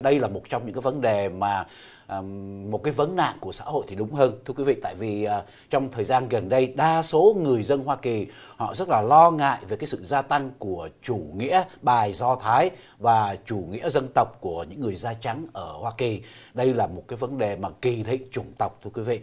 đây là một trong những cái vấn đề mà một cái vấn nạn của xã hội thì đúng hơn thưa quý vị tại vì à, trong thời gian gần đây đa số người dân Hoa Kỳ họ rất là lo ngại về cái sự gia tăng của chủ nghĩa bài do thái và chủ nghĩa dân tộc của những người da trắng ở Hoa Kỳ đây là một cái vấn đề mà kỳ thị chủng tộc thưa quý vị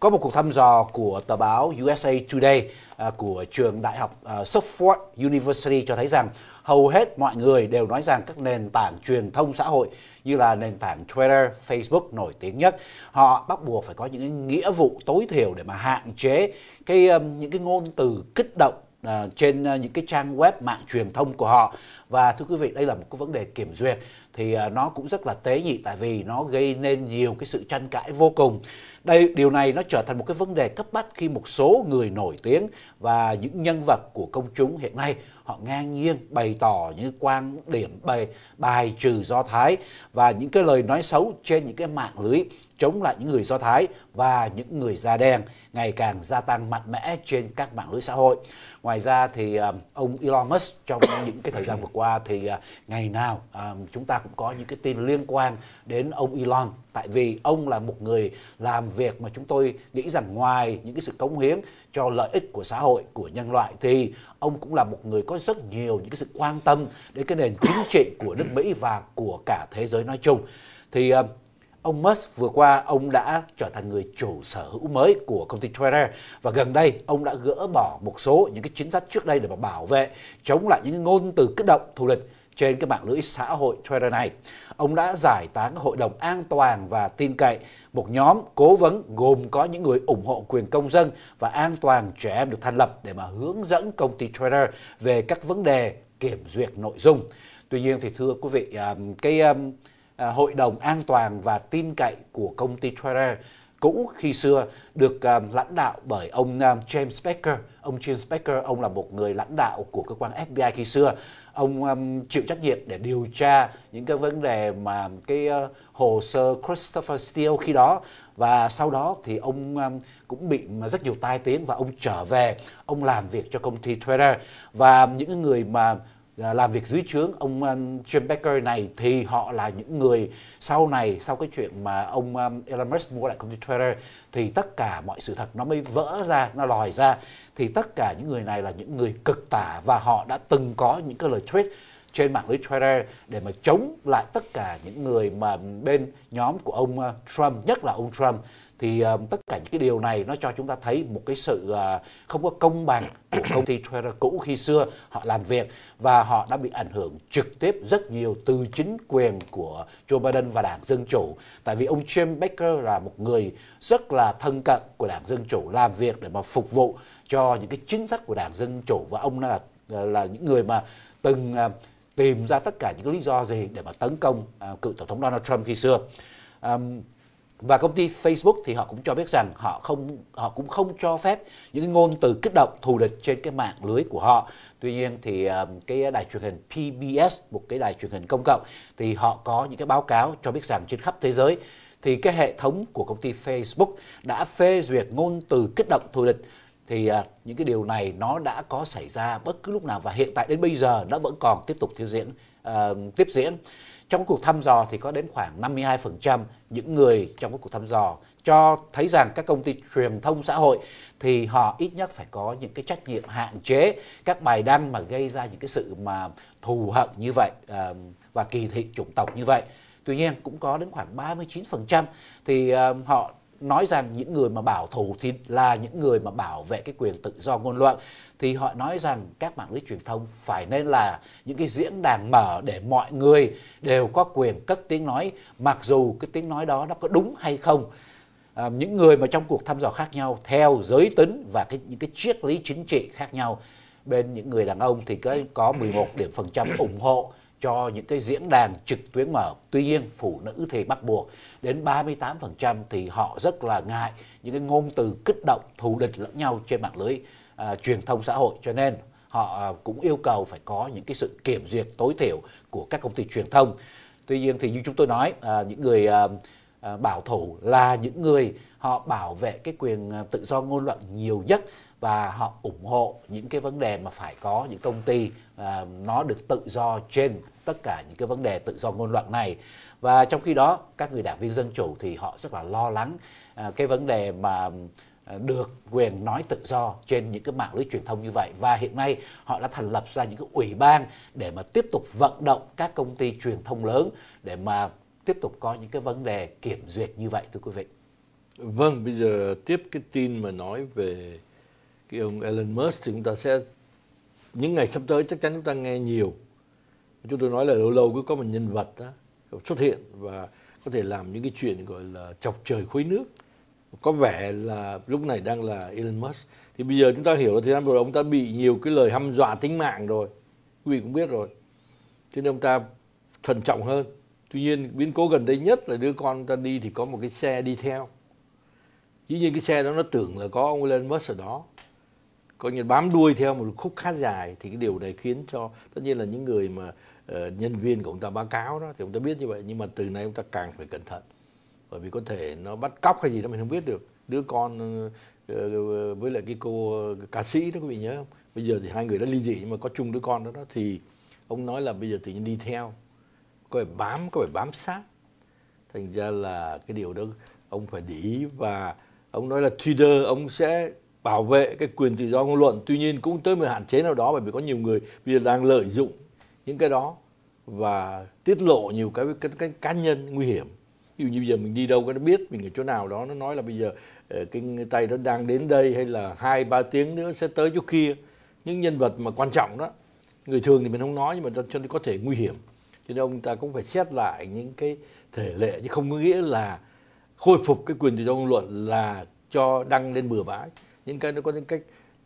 có một cuộc thăm dò của tờ báo USA Today à, của trường đại học à, Suffolk University cho thấy rằng hầu hết mọi người đều nói rằng các nền tảng truyền thông xã hội như là nền tảng Twitter, Facebook nổi tiếng nhất, họ bắt buộc phải có những cái nghĩa vụ tối thiểu để mà hạn chế cái um, những cái ngôn từ kích động À, trên à, những cái trang web mạng truyền thông của họ và thưa quý vị đây là một cái vấn đề kiểm duyệt thì à, nó cũng rất là tế nhị tại vì nó gây nên nhiều cái sự tranh cãi vô cùng đây điều này nó trở thành một cái vấn đề cấp bách khi một số người nổi tiếng và những nhân vật của công chúng hiện nay họ ngang nhiên bày tỏ những quan điểm bày bài trừ do thái và những cái lời nói xấu trên những cái mạng lưới chống lại những người do thái và những người da đen ngày càng gia tăng mạnh mẽ trên các mạng lưới xã hội ngoài ra thì ờ, ông Elon Musk trong những cái thời gian vừa qua thì ờ, ngày nào ờ, chúng ta cũng có những cái tin liên quan đến ông Elon tại vì ông là một người làm việc mà chúng tôi nghĩ rằng ngoài những cái sự cống hiến cho lợi ích của xã hội của nhân loại thì ông cũng là một người có có rất nhiều những cái sự quan tâm đến cái nền chính trị của nước Mỹ và của cả thế giới nói chung. Thì ờ, ông Musk vừa qua ông đã trở thành người chủ sở hữu mới của công ty Twitter và gần đây ông đã gỡ bỏ một số những cái chính sách trước đây để mà bảo vệ chống lại những ngôn từ kích động thù địch trên cái mạng lưới xã hội Twitter này. Ông đã giải tán Hội đồng An toàn và Tin cậy, một nhóm cố vấn gồm có những người ủng hộ quyền công dân và an toàn trẻ em được thành lập để mà hướng dẫn công ty Twitter về các vấn đề kiểm duyệt nội dung. Tuy nhiên thì thưa quý vị, à, cái à, à, hội đồng an toàn và tin cậy của công ty Twitter cũ khi xưa được uh, lãnh đạo bởi ông uh, James Baker. Ông James Baker ông là một người lãnh đạo của cơ quan FBI khi xưa. Ông um, chịu trách nhiệm để điều tra những cái vấn đề mà cái uh, hồ sơ Christopher Steele khi đó và sau đó thì ông um, cũng bị rất nhiều tai tiếng và ông trở về, ông làm việc cho công ty Twitter và những người mà Ờ, làm việc dưới trướng ông um, Jim Baker này thì họ là những người sau này sau cái chuyện mà ông um, Elon Musk mua lại công ty Twitter thì tất cả mọi sự thật nó mới vỡ ra nó lòi ra thì tất cả những người này là những người cực tả và họ đã từng có những cái lời tweet trên mạng lưới Twitter để mà chống lại tất cả những người mà bên nhóm của ông uh, Trump nhất là ông Trump thì uh, tất cả những cái điều này nó cho chúng ta thấy một cái sự uh, không có công bằng của công ty Twitter cũ khi xưa họ làm việc và họ đã bị ảnh hưởng trực tiếp rất nhiều từ chính quyền của Joe Biden và Đảng Dân Chủ tại vì ông Jim Baker là một người rất là thân cận của Đảng Dân Chủ làm việc để mà phục vụ cho những cái chính sách của Đảng Dân Chủ và ông là ờ, là những người mà từng uh, tìm ra tất cả những lý do gì để mà tấn công uh, cựu tổng thống Donald Trump khi xưa. Um, và công ty Facebook thì họ cũng cho biết rằng họ không họ cũng không cho phép những cái ngôn từ kích động thù địch trên cái mạng lưới của họ. Tuy nhiên thì ờ, cái đài truyền hình PBS một cái đài truyền hình công cộng thì họ có những cái báo cáo cho biết rằng trên khắp thế giới thì cái hệ thống của công ty Facebook đã phê duyệt ngôn từ kích động thù địch thì ờ, những cái điều này nó đã có xảy ra bất cứ lúc nào và hiện tại đến bây giờ nó vẫn còn tiếp tục thiếu diễn à, tiếp diễn trong cuộc thăm dò thì có đến khoảng 52% những người trong cuộc thăm dò cho thấy rằng các công ty truyền thông xã hội thì họ ít nhất phải có những cái trách nhiệm hạn chế các bài đăng mà gây ra những cái sự mà thù hận như vậy và kỳ thị chủng tộc như vậy. Tuy nhiên cũng có đến khoảng 39% thì họ nói rằng những người mà bảo thủ thì là những người mà bảo vệ cái quyền tự do ngôn luận thì họ nói rằng các mạng lưới truyền thông phải nên là những cái diễn đàn mở để mọi người đều có quyền cất tiếng nói mặc dù cái tiếng nói đó nó có đúng hay không à, những người mà trong cuộc thăm dò khác nhau theo giới tính và cái, những cái triết lý chính trị khác nhau bên những người đàn ông thì có 11 điểm phần trăm ủng hộ cho những cái diễn đàn trực tuyến mở. Tuy nhiên phụ nữ thì bắt buộc đến 38% thì họ rất là ngại những cái ngôn từ kích động thù địch lẫn nhau trên mạng lưới à, truyền thông xã hội cho nên họ à, cũng yêu cầu phải có những cái sự kiểm duyệt tối thiểu của các công ty truyền thông. Tuy nhiên thì như chúng tôi nói à, những người à, à bảo thủ là những người họ bảo vệ cái quyền à, tự do ngôn luận nhiều nhất và họ ủng hộ những cái vấn đề mà phải có những công ty à, nó được tự do trên tất cả những cái vấn đề tự do ngôn luận này và trong khi đó các người đảng viên dân chủ thì họ rất là lo lắng à, cái vấn đề mà à, được quyền nói tự do trên những cái mạng lưới truyền thông như vậy và hiện nay họ đã thành lập ra những cái ủy ban để mà tiếp tục vận động các công ty truyền thông lớn để mà tiếp tục có những cái vấn đề kiểm duyệt như vậy thưa quý vị. Vâng, bây giờ tiếp cái tin mà nói về ông Elon Musk thì chúng ta sẽ những ngày sắp tới chắc chắn chúng ta nghe nhiều chúng tôi nói là lâu lâu cứ có một nhân vật đó, xuất hiện và có thể làm những cái chuyện gọi là chọc trời khuấy nước có vẻ là lúc này đang là Elon Musk thì bây giờ chúng ta hiểu là thời gian vừa ông ta bị nhiều cái lời hăm dọa tính mạng rồi quý vị cũng biết rồi cho nên ông ta thận trọng hơn tuy nhiên biến cố gần đây nhất là đứa con ta đi thì có một cái xe đi theo dĩ nhiên cái xe đó nó tưởng là có ông Elon Musk ở đó coi như bám đuôi theo một khúc khá dài thì cái điều này khiến cho tất nhiên là những người mà uh, nhân viên của ông ta báo cáo đó thì ông ta biết như vậy nhưng mà từ nay ông ta càng phải cẩn thận bởi vì có thể nó bắt cóc hay gì đó mình không biết được đứa con uh, với lại cái cô uh, ca sĩ đó quý vị nhớ không bây giờ thì hai người đã ly dị nhưng mà có chung đứa con đó đó thì ông nói là bây giờ tự nhiên đi theo có phải bám có phải bám sát thành ra là cái điều đó ông phải để ý và ông nói là Twitter ông sẽ bảo vệ cái quyền tự do ngôn luận tuy nhiên cũng tới một hạn chế nào đó bởi vì có nhiều người bây giờ đang lợi dụng những cái đó và tiết lộ nhiều cái cái, cái cá nhân nguy hiểm ví dụ như bây giờ mình đi đâu cái nó biết mình ở chỗ nào đó nó nói là bây giờ ờ, cái tay nó đang đến đây hay là hai ba tiếng nữa sẽ tới chỗ kia những nhân vật mà quan trọng đó người thường thì mình không nói nhưng mà cho nên có thể nguy hiểm cho nên ông ta cũng phải xét lại những cái thể lệ chứ không có nghĩa là khôi phục cái quyền tự do ngôn luận là cho đăng lên bừa bãi những cái nó có những cách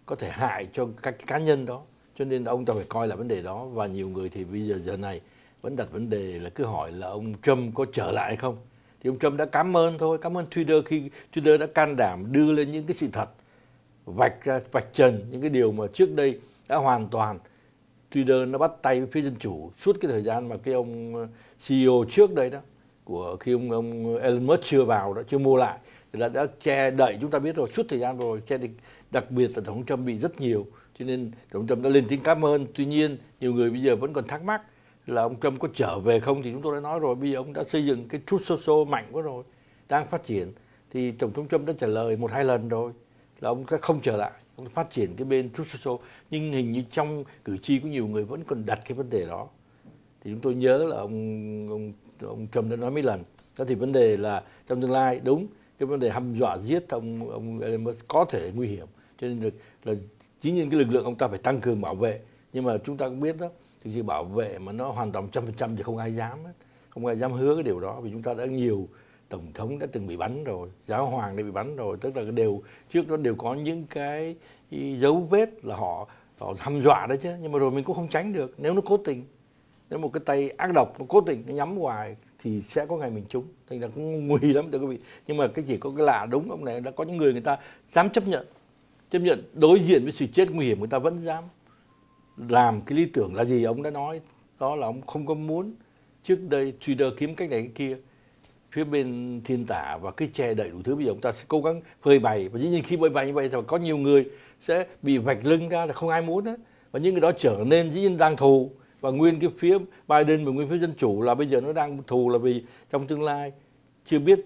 có thể hại cho các cá nhân đó cho nên ông ta phải coi là vấn đề đó và nhiều người thì bây giờ giờ này vẫn đặt vấn đề là cứ hỏi là ông Trump có trở lại hay không thì ông Trump đã cảm ơn thôi cảm ơn Twitter khi Twitter đã can đảm đưa lên những cái sự thật vạch ra vạch trần những cái điều mà trước đây đã hoàn toàn Twitter nó bắt tay với phía dân chủ suốt cái thời gian mà cái ông ờ, CEO trước đây đó của khi ông ông Elon Musk chưa vào đó chưa mua lại thì đã, đã che đậy chúng ta biết rồi suốt thời gian rồi che đậy đặc biệt là tổng trump bị rất nhiều cho nên tổng trump đã lên tiếng cảm ơn tuy nhiên nhiều người bây giờ vẫn còn thắc mắc là ông trump có trở về không thì chúng tôi đã nói rồi bây giờ ông đã xây dựng cái truth social mạnh quá rồi đang phát triển thì tổng thống trump đã trả lời một hai lần rồi là ông sẽ không trở lại ông phát triển cái bên truth social nhưng hình như trong cử tri có nhiều người vẫn còn đặt cái vấn đề đó thì chúng tôi nhớ là ông ông ông trump đã nói mấy lần đó thì vấn đề là trong tương lai đúng cái vấn đề hăm dọa giết ông ông Elon Musk có thể nguy hiểm cho nên là, là chính những cái lực lượng ông ta phải tăng cường bảo vệ nhưng mà chúng ta cũng biết đó thực gì bảo vệ mà nó hoàn toàn trăm phần trăm thì không ai dám hết. không ai dám hứa cái điều đó vì chúng ta đã nhiều tổng thống đã từng bị bắn rồi giáo hoàng đã bị bắn rồi tức là đều trước đó đều có những cái dấu vết là họ họ hăm dọa đấy chứ nhưng mà rồi mình cũng không tránh được nếu nó cố tình nếu một cái tay ác độc nó cố tình nó nhắm hoài thì sẽ có ngày mình trúng thành ra cũng nguy lắm thưa quý vị nhưng mà cái chỉ có cái lạ đúng ông này đã có những người người ta dám chấp nhận chấp nhận đối diện với sự chết nguy hiểm người ta vẫn dám làm cái lý tưởng là gì ông đã nói đó là ông không có muốn trước đây trader kiếm cách này cái kia phía bên thiên tả và cái che đậy đủ thứ bây giờ chúng ta sẽ cố gắng phơi bày và dĩ nhiên khi phơi bày như vậy thì có nhiều người sẽ bị vạch lưng ra là không ai muốn đấy và những người đó trở nên dĩ nhiên đang thù và nguyên cái phía Biden và nguyên phía dân chủ là bây giờ nó đang thù là vì trong tương lai chưa biết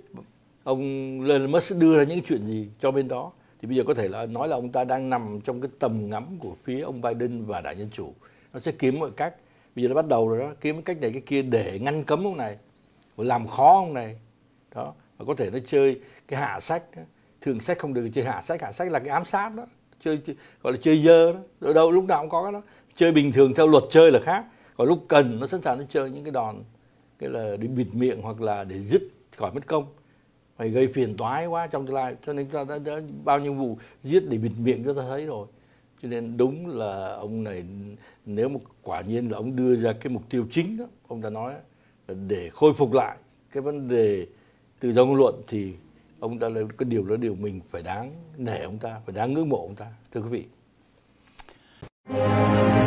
ông Elon Musk đưa ra những chuyện gì cho bên đó thì bây giờ có thể là nói là ông ta đang nằm trong cái tầm ngắm của phía ông Biden và đảng dân chủ nó sẽ kiếm mọi cách bây giờ nó bắt đầu rồi đó kiếm cách này cái kia để ngăn cấm ông này và làm khó ông này đó và có thể nó chơi cái hạ sách thường sách không được chơi hạ sách hạ sách là cái ám sát đó chơi, chơi gọi là chơi dơ đó rồi đâu lúc nào cũng có đó chơi bình thường theo luật chơi là khác còn lúc cần nó sẵn sàng nó chơi những cái đòn cái là để bịt miệng hoặc là để dứt khỏi mất công phải gây phiền toái quá trong tương lai cho nên chúng ta đã, bao nhiêu vụ giết để bịt miệng chúng ta thấy rồi cho nên đúng là ông này nếu mà quả nhiên là ông đưa ra cái mục tiêu chính đó, ông ta nói là để khôi phục lại cái vấn đề tự do ngôn luận thì ông ta là cái điều đó điều mình phải đáng nể ông ta phải đáng ngưỡng mộ ông ta thưa quý vị